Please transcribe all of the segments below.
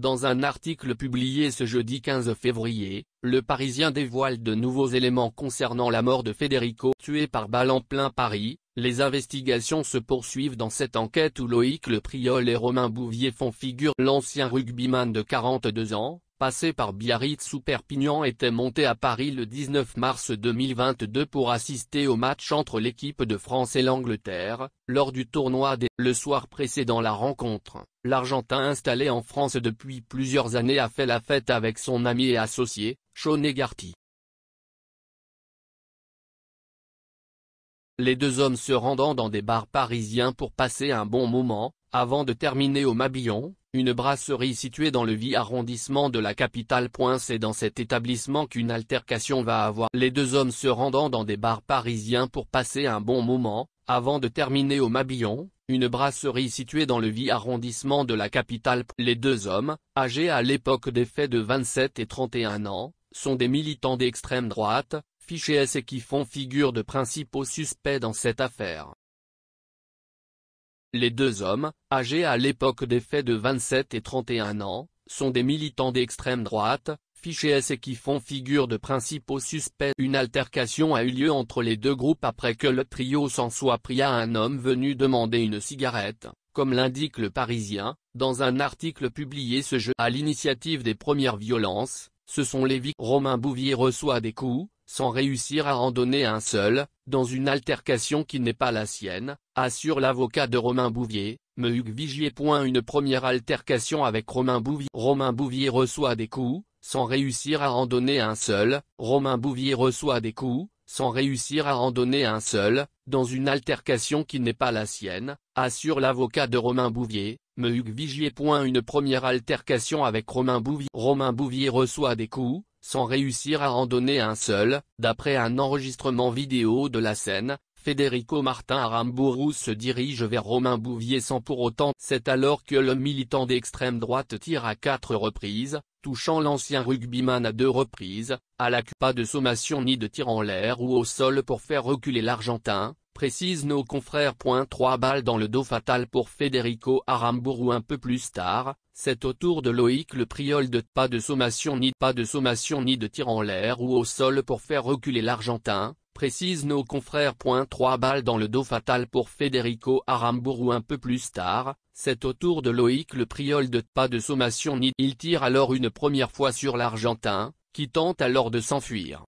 Dans un article publié ce jeudi 15 février, le Parisien dévoile de nouveaux éléments concernant la mort de Federico tué par balle en plein Paris, les investigations se poursuivent dans cette enquête où Loïc Le Priol et Romain Bouvier font figure l'ancien rugbyman de 42 ans, passé par Biarritz ou Perpignan était monté à Paris le 19 mars 2022 pour assister au match entre l'équipe de France et l'Angleterre, lors du tournoi des Le soir précédant la rencontre, l'Argentin installé en France depuis plusieurs années a fait la fête avec son ami et associé, Sean Egarty. Les deux hommes se rendant dans des bars parisiens pour passer un bon moment, avant de terminer au Mabillon, une brasserie située dans le vie arrondissement de la capitale. C'est dans cet établissement qu'une altercation va avoir. Les deux hommes se rendant dans des bars parisiens pour passer un bon moment, avant de terminer au Mabillon, une brasserie située dans le vie arrondissement de la capitale. Les deux hommes, âgés à l'époque des faits de 27 et 31 ans, sont des militants d'extrême droite, fichés S et qui font figure de principaux suspects dans cette affaire. Les deux hommes, âgés à l'époque des faits de 27 et 31 ans, sont des militants d'extrême droite, fichés S et qui font figure de principaux suspects. Une altercation a eu lieu entre les deux groupes après que le trio s'en soit pris à un homme venu demander une cigarette, comme l'indique le Parisien, dans un article publié ce jeu. À l'initiative des premières violences, ce sont les vies. Romain Bouvier reçoit des coups, sans réussir à en donner un seul, dans une altercation qui n'est pas la sienne, assure l'avocat de Romain Bouvier, me Hugues Vigier. Une première altercation avec Romain Bouvier. Romain Bouvier reçoit des coups, sans réussir à en donner un seul, Romain Bouvier reçoit des coups, sans réussir à en donner un seul, dans une altercation qui n'est pas la sienne, assure l'avocat de Romain Bouvier, me Hugues Vigier. Une première altercation avec Romain Bouvier. Romain Bouvier reçoit des coups, sans réussir à en donner un seul, d'après un enregistrement vidéo de la scène, Federico Martin Aramburu se dirige vers Romain Bouvier sans pour autant. C'est alors que le militant d'extrême droite tire à quatre reprises, touchant l'ancien rugbyman à deux reprises, à la pas de sommation ni de tir en l'air ou au sol pour faire reculer l'Argentin, Précise nos confrères. 3 balles dans le dos fatal pour Federico Aramburu un peu plus tard, c'est au tour de Loïc le priole de pas de sommation ni pas de sommation ni de tir en l'air ou au sol pour faire reculer l'Argentin, précise nos confrères. 3 balles dans le dos fatal pour Federico Aramburu un peu plus tard, c'est au tour de Loïc le priole de pas de sommation ni il tire alors une première fois sur l'Argentin, qui tente alors de s'enfuir.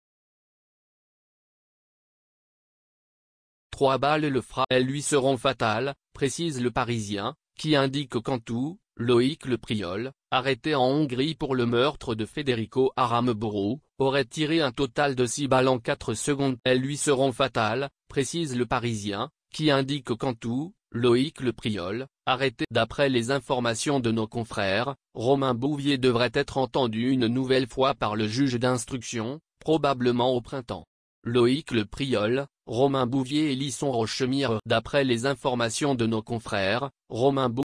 trois balles et le frappe lui seront fatales, précise le Parisien, qui indique qu'Antou, Loïc Le Priol, arrêté en Hongrie pour le meurtre de Federico Aramburu, aurait tiré un total de 6 balles en 4 secondes. Elles lui seront fatales, précise le Parisien, qui indique qu'Antou, Loïc Le Priol, arrêté d'après les informations de nos confrères, Romain Bouvier devrait être entendu une nouvelle fois par le juge d'instruction, probablement au printemps. Loïc Le Priol, Romain Bouvier et Lisson Rochemire D'après les informations de nos confrères, Romain Bouvier